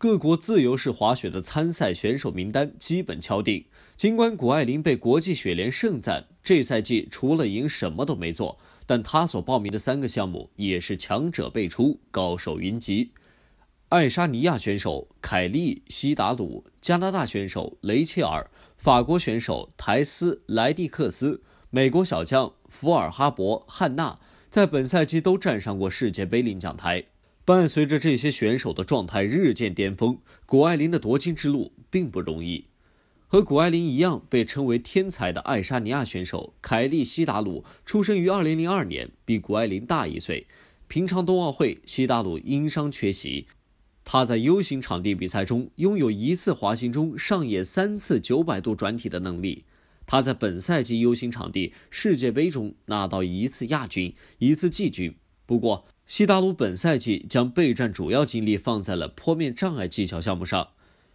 各国自由式滑雪的参赛选手名单基本敲定。尽管谷爱凌被国际雪联盛赞，这赛季除了赢什么都没做，但她所报名的三个项目也是强者辈出，高手云集。爱沙尼亚选手凯利·希达鲁、加拿大选手雷切尔、法国选手台斯·莱蒂克斯、美国小将福尔哈伯·汉娜，在本赛季都站上过世界杯领奖台。伴随着这些选手的状态日渐巅峰，谷爱凌的夺金之路并不容易。和谷爱凌一样被称为天才的爱沙尼亚选手凯莉·希达鲁，出生于2002年，比谷爱凌大一岁。平昌冬奥会，希达鲁因伤缺席。他在 U 型场地比赛中拥有一次滑行中上演三次900度转体的能力。他在本赛季 U 型场地世界杯中拿到一次亚军，一次季军。不过，西达鲁本赛季将备战主要精力放在了坡面障碍技巧项目上。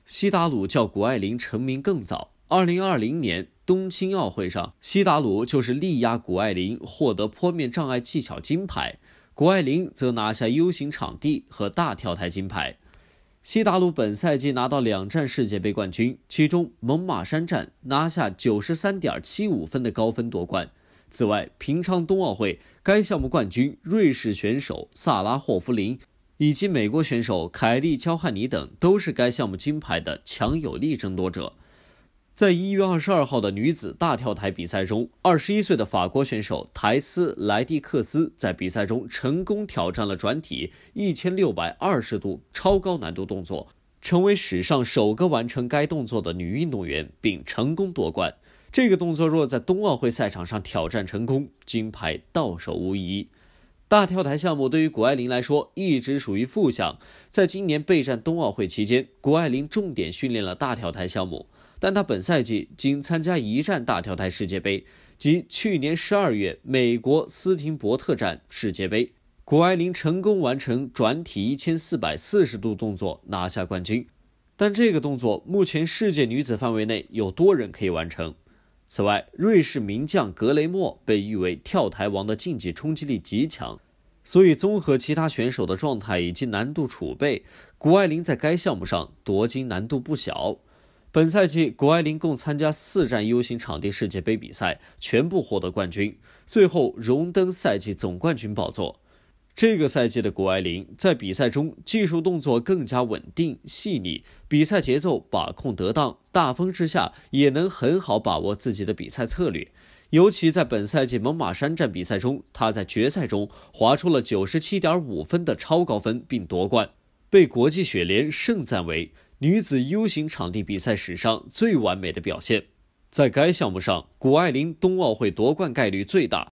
西达鲁叫谷爱凌成名更早，二零二零年冬青奥会上，西达鲁就是力压谷爱凌获得坡面障碍技巧金牌，谷爱凌则拿下 U 型场地和大跳台金牌。西达鲁本赛季拿到两站世界杯冠军，其中蒙马山站拿下九十三点七五分的高分夺冠。此外，平昌冬奥会该项目冠军瑞士选手萨拉霍夫林以及美国选手凯莉乔汉尼等都是该项目金牌的强有力争夺者。在一月二十二号的女子大跳台比赛中，二十一岁的法国选手台斯莱蒂克斯在比赛中成功挑战了转体一千六百二十度超高难度动作，成为史上首个完成该动作的女运动员，并成功夺冠。这个动作若在冬奥会赛场上挑战成功，金牌到手无疑。大跳台项目对于谷爱凌来说一直属于副项，在今年备战冬奥会期间，谷爱凌重点训练了大跳台项目。但她本赛季仅参加一站大跳台世界杯，及去年十二月美国斯廷伯特站世界杯，谷爱凌成功完成转体一千四百四十度动作，拿下冠军。但这个动作目前世界女子范围内有多人可以完成。此外，瑞士名将格雷莫被誉为跳台王的竞技冲击力极强，所以综合其他选手的状态以及难度储备，谷爱凌在该项目上夺金难度不小。本赛季，谷爱凌共参加四站 U 型场地世界杯比赛，全部获得冠军，最后荣登赛季总冠军宝座。这个赛季的谷爱凌在比赛中技术动作更加稳定细腻，比赛节奏把控得当，大风之下也能很好把握自己的比赛策略。尤其在本赛季蒙马山站比赛中，她在决赛中划出了九十七点五分的超高分，并夺冠，被国际雪联盛赞为女子 U 型场地比赛史上最完美的表现。在该项目上，谷爱凌冬奥会夺冠概率最大。